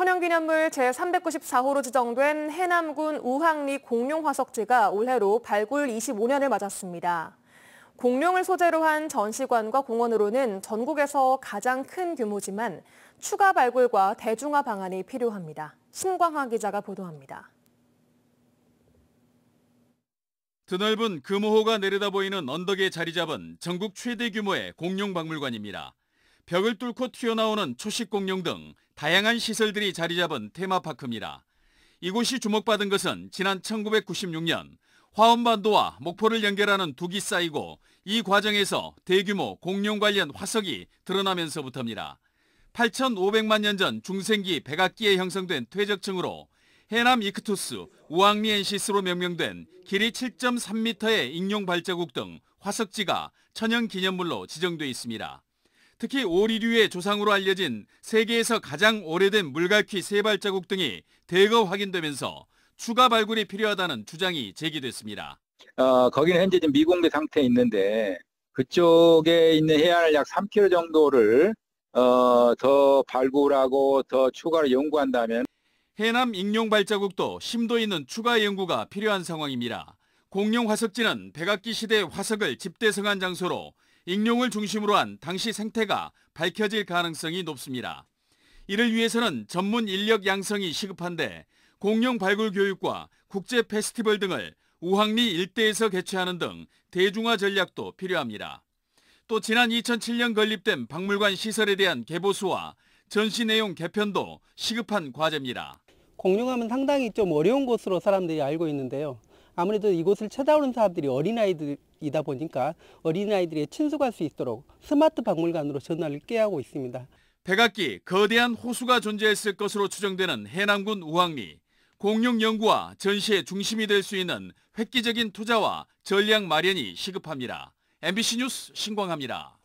천연기념물 제394호로 지정된 해남군 우항리 공룡화석지가 올해로 발굴 25년을 맞았습니다. 공룡을 소재로 한 전시관과 공원으로는 전국에서 가장 큰 규모지만 추가 발굴과 대중화 방안이 필요합니다. 신광화 기자가 보도합니다. 드넓은 금호호가 내려다 보이는 언덕에 자리 잡은 전국 최대 규모의 공룡 박물관입니다. 벽을 뚫고 튀어나오는 초식 공룡 등 다양한 시설들이 자리 잡은 테마파크입니다. 이곳이 주목받은 것은 지난 1996년 화엄반도와 목포를 연결하는 두기 쌓이고 이 과정에서 대규모 공룡 관련 화석이 드러나면서부터입니다. 8,500만 년 전 중생기 백악기에 형성된 퇴적층으로 해남 이크투스, 우왕리엔시스로 명명된 길이 7.3m의 익룡 발자국 등 화석지가 천연 기념물로 지정돼 있습니다. 특히 오리류의 조상으로 알려진 세계에서 가장 오래된 물갈퀴 세 발자국 등이 대거 확인되면서 추가 발굴이 필요하다는 주장이 제기됐습니다. 어, 거기는 현재 지금 미공개 상태에 있는데 그쪽에 있는 해안을 약 3km 정도를 어, 더 발굴하고 더 추가로 연구한다면 해남 익룡 발자국도 심도 있는 추가 연구가 필요한 상황입니다. 공룡 화석지는 백악기 시대 화석을 집대성한 장소로 익룡을 중심으로 한 당시 생태가 밝혀질 가능성이 높습니다. 이를 위해서는 전문 인력 양성이 시급한데 공룡 발굴 교육과 국제 페스티벌 등을 우항리 일대에서 개최하는 등 대중화 전략도 필요합니다. 또 지난 2007년 건립된 박물관 시설에 대한 개보수와 전시 내용 개편도 시급한 과제입니다. 공룡하면 상당히 좀 어려운 곳으로 사람들이 알고 있는데요. 아무래도 이곳을 찾아오는 사람들이 어린아이들이다 보니까 어린아이들의 친숙할 수 있도록 스마트 박물관으로 전화를 꾀하고 있습니다. 백악기 거대한 호수가 존재했을 것으로 추정되는 해남군 우항리. 공룡 연구와 전시의 중심이 될 수 있는 획기적인 투자와 전략 마련이 시급합니다. MBC 뉴스 신광합니다.